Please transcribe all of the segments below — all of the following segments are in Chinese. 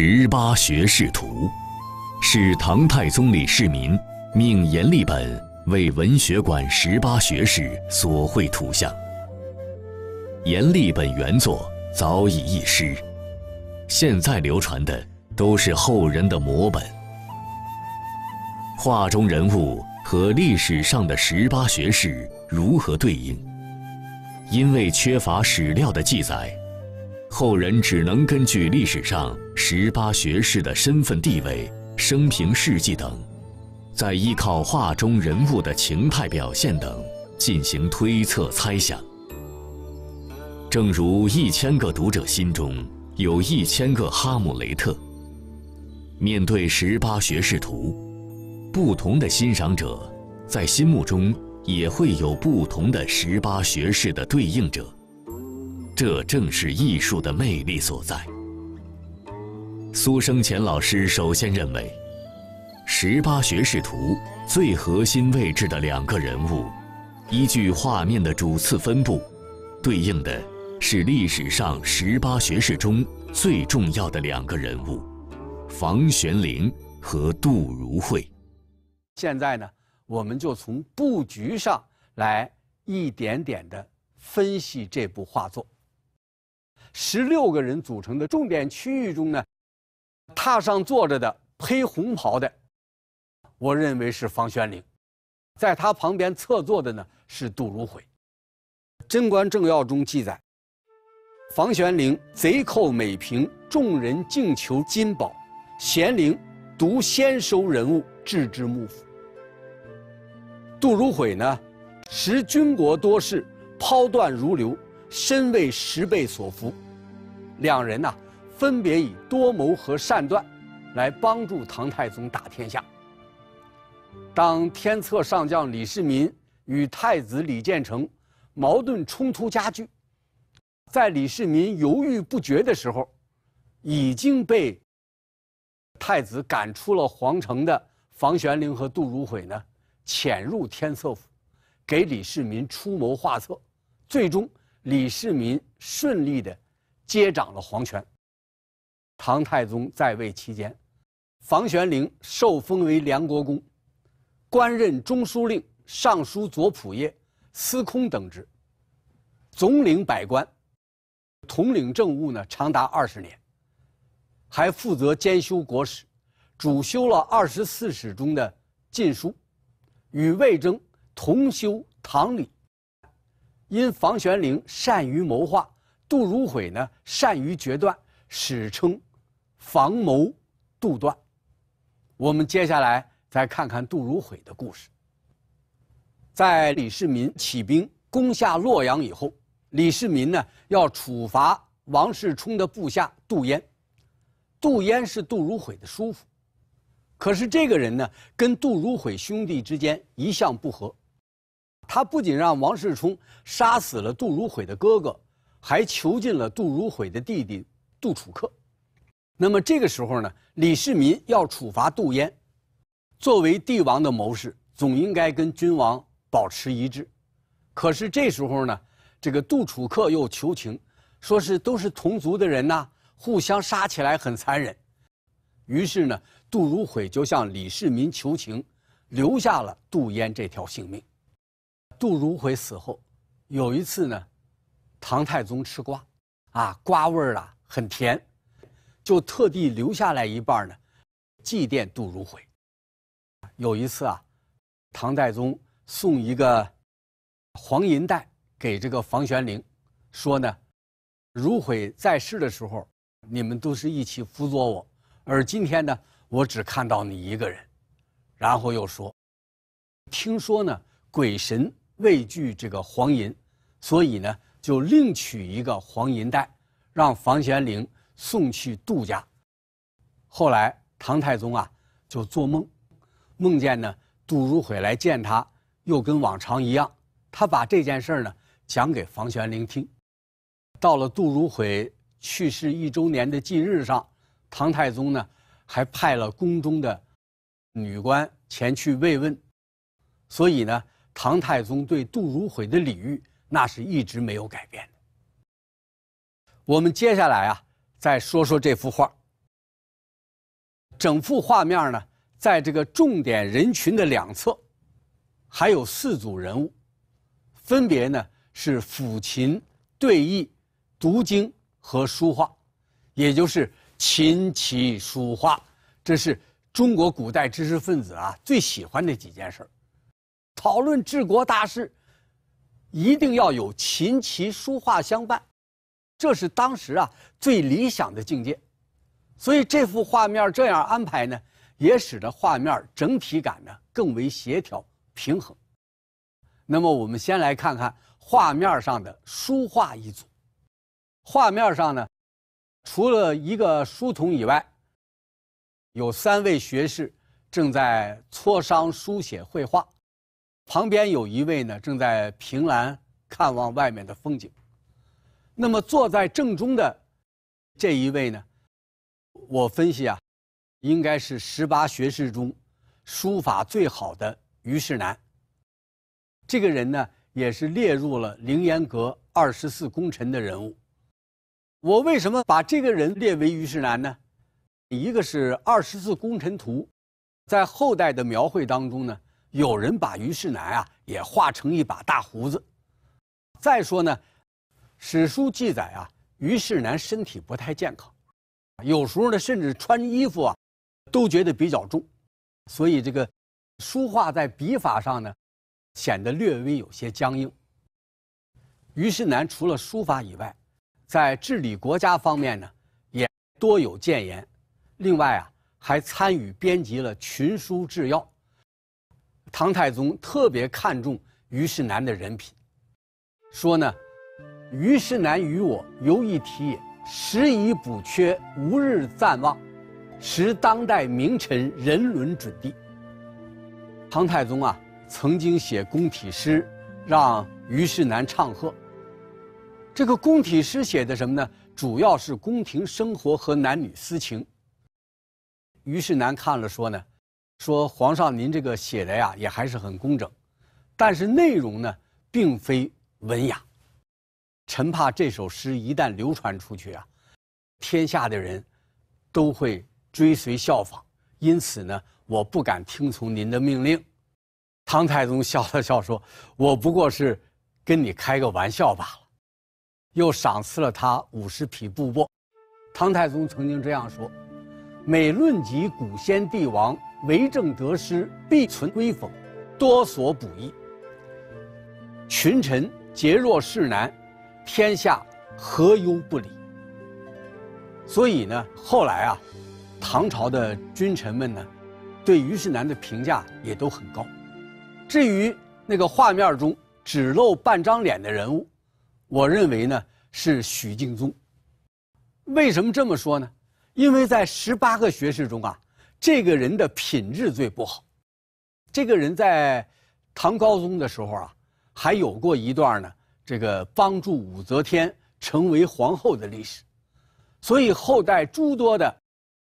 《十八学士图》是唐太宗李世民命阎立本为文学馆十八学士所绘图像。阎立本原作早已佚失，现在流传的都是后人的摹本。画中人物和历史上的十八学士如何对应？因为缺乏史料的记载。后人只能根据历史上十八学士的身份地位、生平事迹等，再依靠画中人物的情态表现等，进行推测猜想。正如一千个读者心中有一千个哈姆雷特，面对《十八学士图》，不同的欣赏者在心目中也会有不同的十八学士的对应者。这正是艺术的魅力所在。苏生前老师首先认为，《十八学士图》最核心位置的两个人物，依据画面的主次分布，对应的是历史上十八学士中最重要的两个人物：房玄龄和杜如晦。现在呢，我们就从布局上来一点点地分析这部画作。十六个人组成的重点区域中呢，榻上坐着的披红袍的，我认为是房玄龄，在他旁边侧坐的呢是杜如晦。《贞观政要》中记载，房玄龄贼寇每平，众人竞求金宝，贤龄独先收人物，置之幕府。杜如晦呢，识军国多事，抛断如流。身为十倍所服，两人呐，分别以多谋和善断，来帮助唐太宗打天下。当天策上将李世民与太子李建成矛盾冲突加剧，在李世民犹豫不决的时候，已经被太子赶出了皇城的房玄龄和杜如晦呢，潜入天策府，给李世民出谋划策，最终。李世民顺利的接掌了皇权。唐太宗在位期间，房玄龄受封为梁国公，官任中书令、尚书左仆射、司空等职，总领百官，统领政务呢长达二十年，还负责监修国史，主修了二十四史中的《晋书》，与魏征同修《唐礼》。因房玄龄善于谋划，杜如晦呢善于决断，史称“房谋杜断”。我们接下来再看看杜如晦的故事。在李世民起兵攻下洛阳以后，李世民呢要处罚王世充的部下杜淹，杜淹是杜如晦的叔父，可是这个人呢跟杜如晦兄弟之间一向不和。他不仅让王世充杀死了杜如晦的哥哥，还囚禁了杜如晦的弟弟杜楚客。那么这个时候呢，李世民要处罚杜淹，作为帝王的谋士，总应该跟君王保持一致。可是这时候呢，这个杜楚客又求情，说是都是同族的人呐，互相杀起来很残忍。于是呢，杜如晦就向李世民求情，留下了杜淹这条性命。杜如晦死后，有一次呢，唐太宗吃瓜，啊，瓜味儿啊很甜，就特地留下来一半呢，祭奠杜如晦。有一次啊，唐太宗送一个黄银袋给这个房玄龄，说呢，如晦在世的时候，你们都是一起辅佐我，而今天呢，我只看到你一个人。然后又说，听说呢，鬼神。畏惧这个黄银，所以呢，就另取一个黄银袋，让房玄龄送去杜家。后来唐太宗啊，就做梦，梦见呢杜如晦来见他，又跟往常一样。他把这件事呢讲给房玄龄听。到了杜如晦去世一周年的忌日上，唐太宗呢还派了宫中的女官前去慰问。所以呢。唐太宗对杜如晦的礼遇，那是一直没有改变的。我们接下来啊，再说说这幅画。整幅画面呢，在这个重点人群的两侧，还有四组人物，分别呢是抚琴、对弈、读经和书画，也就是琴棋书画，这是中国古代知识分子啊最喜欢的几件事儿。讨论治国大事，一定要有琴棋书画相伴，这是当时啊最理想的境界。所以这幅画面这样安排呢，也使得画面整体感呢更为协调平衡。那么我们先来看看画面上的书画一组。画面上呢，除了一个书童以外，有三位学士正在磋商书写绘画。旁边有一位呢，正在凭栏看望外面的风景。那么坐在正中的这一位呢，我分析啊，应该是十八学士中书法最好的虞世南。这个人呢，也是列入了凌烟阁二十四功臣的人物。我为什么把这个人列为虞世南呢？一个是二十四功臣图，在后代的描绘当中呢。有人把虞世南啊也画成一把大胡子。再说呢，史书记载啊，虞世南身体不太健康，有时候呢甚至穿衣服啊都觉得比较重，所以这个书画在笔法上呢显得略微有些僵硬。虞世南除了书法以外，在治理国家方面呢也多有谏言，另外啊还参与编辑了群书治要。唐太宗特别看重虞世南的人品，说呢，虞世南与我由一体也，时以补缺，无日暂忘，识当代名臣，人伦准第。唐太宗啊，曾经写宫体诗，让虞世南唱和。这个宫体诗写的什么呢？主要是宫廷生活和男女私情。虞世南看了说呢。说皇上，您这个写的呀也还是很工整，但是内容呢并非文雅，臣怕这首诗一旦流传出去啊，天下的人都会追随效仿，因此呢，我不敢听从您的命令。唐太宗笑了笑说：“我不过是跟你开个玩笑罢了。”又赏赐了他五十匹布帛。唐太宗曾经这样说：“每论及古先帝王。”为政得失，必存威讽；多所补益。群臣皆若世难，天下何忧不理？所以呢，后来啊，唐朝的君臣们呢，对虞世南的评价也都很高。至于那个画面中只露半张脸的人物，我认为呢是许敬宗。为什么这么说呢？因为在十八个学士中啊。这个人的品质最不好，这个人在唐高宗的时候啊，还有过一段呢，这个帮助武则天成为皇后的历史，所以后代诸多的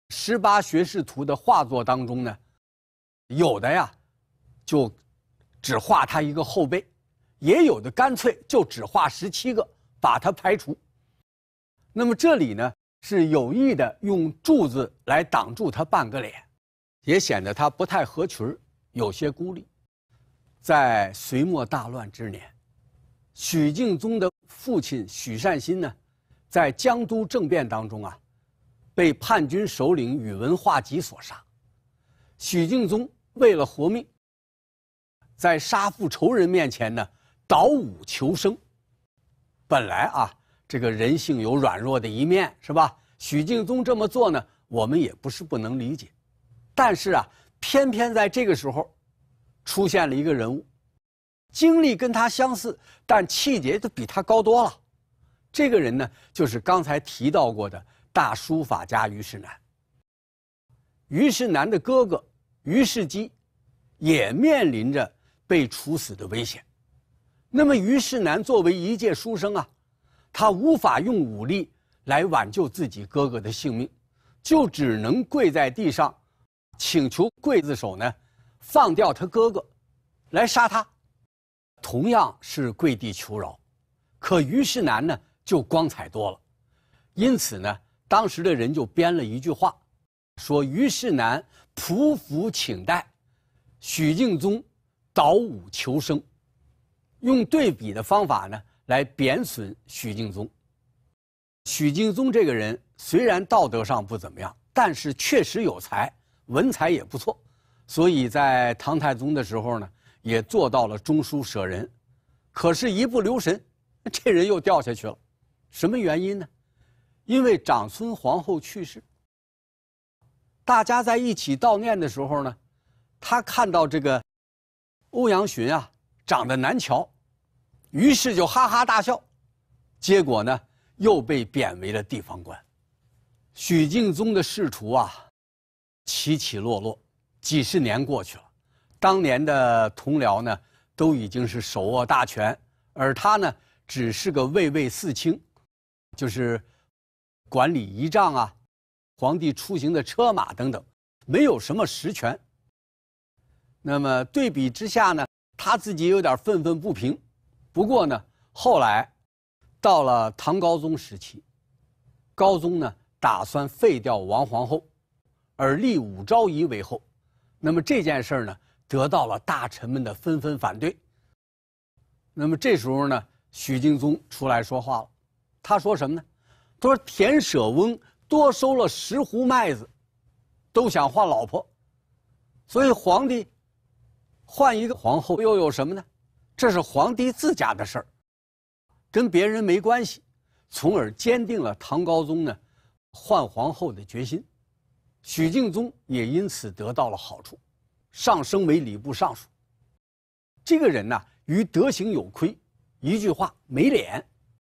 十八学士图的画作当中呢，有的呀，就只画他一个后背，也有的干脆就只画十七个，把他排除。那么这里呢，是有意的用柱子来挡住他半个脸。也显得他不太合群有些孤立。在隋末大乱之年，许敬宗的父亲许善心呢，在江都政变当中啊，被叛军首领宇文化及所杀。许敬宗为了活命，在杀父仇人面前呢，倒武求生。本来啊，这个人性有软弱的一面，是吧？许敬宗这么做呢，我们也不是不能理解。但是啊，偏偏在这个时候，出现了一个人物，经历跟他相似，但气节就比他高多了。这个人呢，就是刚才提到过的大书法家虞世南。虞世南的哥哥虞世基，也面临着被处死的危险。那么，虞世南作为一介书生啊，他无法用武力来挽救自己哥哥的性命，就只能跪在地上。请求刽子手呢，放掉他哥哥，来杀他。同样是跪地求饶，可虞世南呢就光彩多了。因此呢，当时的人就编了一句话，说虞世南匍匐请代，许敬宗倒武求生，用对比的方法呢来贬损许敬宗。许敬宗这个人虽然道德上不怎么样，但是确实有才。文采也不错，所以在唐太宗的时候呢，也做到了中书舍人。可是，一不留神，这人又掉下去了。什么原因呢？因为长孙皇后去世，大家在一起悼念的时候呢，他看到这个欧阳询啊长得难瞧，于是就哈哈大笑，结果呢又被贬为了地方官。许敬宗的侍厨啊。起起落落，几十年过去了，当年的同僚呢，都已经是手握大权，而他呢，只是个位位四卿，就是管理仪仗啊、皇帝出行的车马等等，没有什么实权。那么对比之下呢，他自己有点愤愤不平。不过呢，后来到了唐高宗时期，高宗呢打算废掉王皇后。而立武昭仪为后，那么这件事呢，得到了大臣们的纷纷反对。那么这时候呢，许敬宗出来说话了，他说什么呢？他说田舍翁多收了十斛麦子，都想换老婆，所以皇帝换一个皇后又有什么呢？这是皇帝自家的事儿，跟别人没关系，从而坚定了唐高宗呢换皇后的决心。许敬宗也因此得到了好处，上升为礼部尚书。这个人呢，于德行有亏，一句话没脸。